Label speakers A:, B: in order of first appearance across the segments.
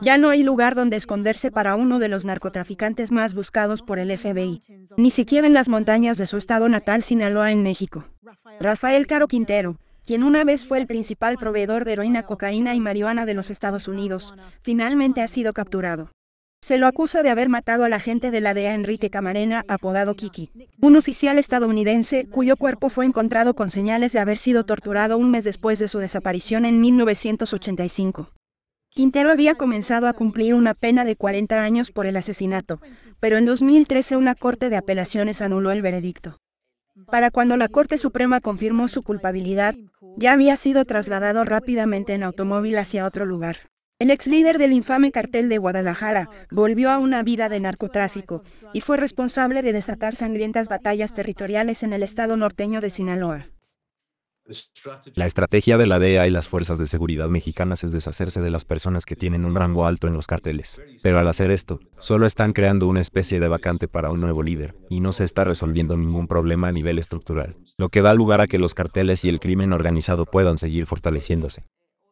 A: Ya no hay lugar donde esconderse para uno de los narcotraficantes más buscados por el FBI, ni siquiera en las montañas de su estado natal Sinaloa en México. Rafael Caro Quintero, quien una vez fue el principal proveedor de heroína, cocaína y marihuana de los Estados Unidos, finalmente ha sido capturado. Se lo acusa de haber matado al agente de la DEA Enrique Camarena, apodado Kiki, un oficial estadounidense cuyo cuerpo fue encontrado con señales de haber sido torturado un mes después de su desaparición en 1985. Quintero había comenzado a cumplir una pena de 40 años por el asesinato, pero en 2013 una corte de apelaciones anuló el veredicto. Para cuando la Corte Suprema confirmó su culpabilidad, ya había sido trasladado rápidamente en automóvil hacia otro lugar. El ex líder del infame cartel de Guadalajara volvió a una vida de narcotráfico y fue responsable de desatar sangrientas batallas territoriales en el estado norteño de Sinaloa.
B: La estrategia de la DEA y las fuerzas de seguridad mexicanas es deshacerse de las personas que tienen un rango alto en los carteles. Pero al hacer esto, solo están creando una especie de vacante para un nuevo líder, y no se está resolviendo ningún problema a nivel estructural, lo que da lugar a que los carteles y el crimen organizado puedan seguir fortaleciéndose.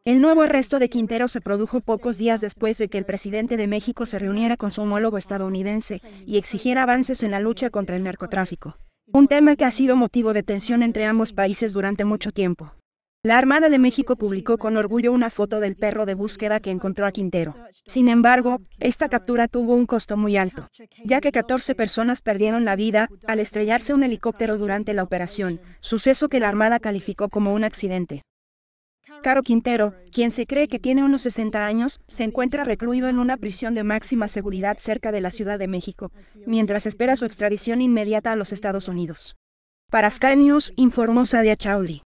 A: El nuevo arresto de Quintero se produjo pocos días después de que el presidente de México se reuniera con su homólogo estadounidense y exigiera avances en la lucha contra el narcotráfico un tema que ha sido motivo de tensión entre ambos países durante mucho tiempo. La Armada de México publicó con orgullo una foto del perro de búsqueda que encontró a Quintero. Sin embargo, esta captura tuvo un costo muy alto, ya que 14 personas perdieron la vida al estrellarse un helicóptero durante la operación, suceso que la Armada calificó como un accidente. Caro Quintero, quien se cree que tiene unos 60 años, se encuentra recluido en una prisión de máxima seguridad cerca de la Ciudad de México, mientras espera su extradición inmediata a los Estados Unidos. Para Sky News informó Sadia Chaudhry.